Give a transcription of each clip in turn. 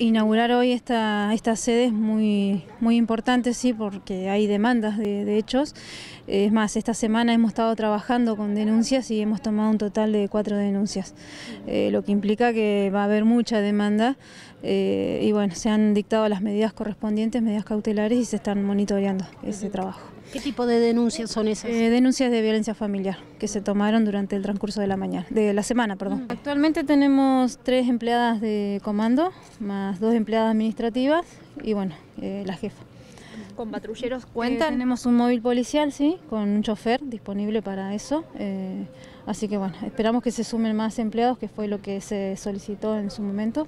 Inaugurar hoy esta, esta sede es muy, muy importante, sí, porque hay demandas de, hechos. Es más, esta semana hemos estado trabajando con denuncias y hemos tomado un total de cuatro denuncias, eh, lo que implica que va a haber mucha demanda eh, y bueno, se han dictado las medidas correspondientes, medidas cautelares y se están monitoreando ese trabajo. ¿Qué tipo de denuncias son esas? Eh, denuncias de violencia familiar que se tomaron durante el transcurso de la mañana, de la semana, perdón. Mm. Actualmente tenemos tres empleadas de comando, más dos empleadas administrativas y bueno, eh, la jefa. ¿Con patrulleros cuentan? Eh, tenemos un móvil policial, sí, con un chofer disponible para eso. Eh, así que bueno, esperamos que se sumen más empleados, que fue lo que se solicitó en su momento,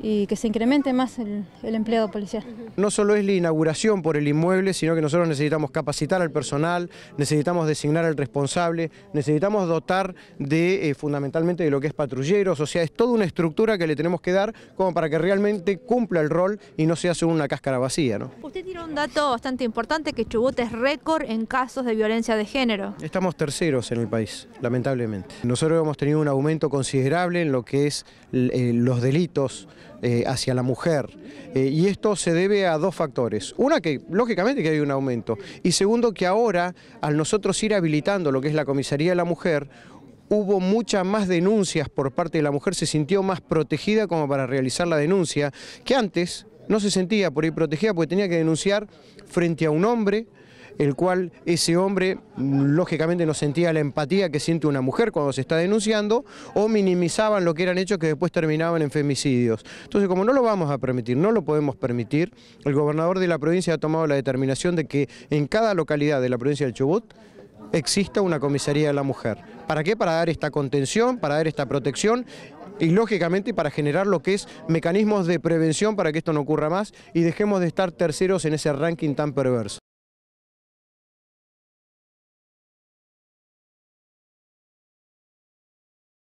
y que se incremente más el, empleado policial. No solo es la inauguración por el inmueble, sino que nosotros necesitamos capacitar al personal, necesitamos designar al responsable, necesitamos dotar de fundamentalmente de lo que es patrulleros, o sea, es toda una estructura que le tenemos que dar como para que realmente cumpla el rol y no sea solo una cáscara vacía. ¿no? Usted tiene un dato bastante importante que Chubut es récord en casos de violencia de género. Estamos terceros en el país, lamentablemente. Nosotros hemos tenido un aumento considerable en lo que es eh, los delitos eh, hacia la mujer eh, y esto se debe a dos factores. Una que lógicamente que hay un aumento y segundo que ahora al nosotros ir habilitando lo que es la comisaría de la mujer hubo muchas más denuncias por parte de la mujer, se sintió más protegida como para realizar la denuncia, que antes no se sentía por ahí protegida porque tenía que denunciar frente a un hombre, el cual ese hombre mm, lógicamente no sentía la empatía que siente una mujer cuando se está denunciando, o minimizaban lo que eran hechos que después terminaban en femicidios. Entonces, como no lo vamos a permitir, no lo podemos permitir, el gobernador de la provincia ha tomado la determinación de que en cada localidad de la provincia del Chubut exista una comisaría de la mujer. ¿Para qué? Para dar esta contención, para dar esta protección y lógicamente para generar lo que es mecanismos de prevención para que esto no ocurra más y dejemos de estar terceros en ese ranking tan perverso.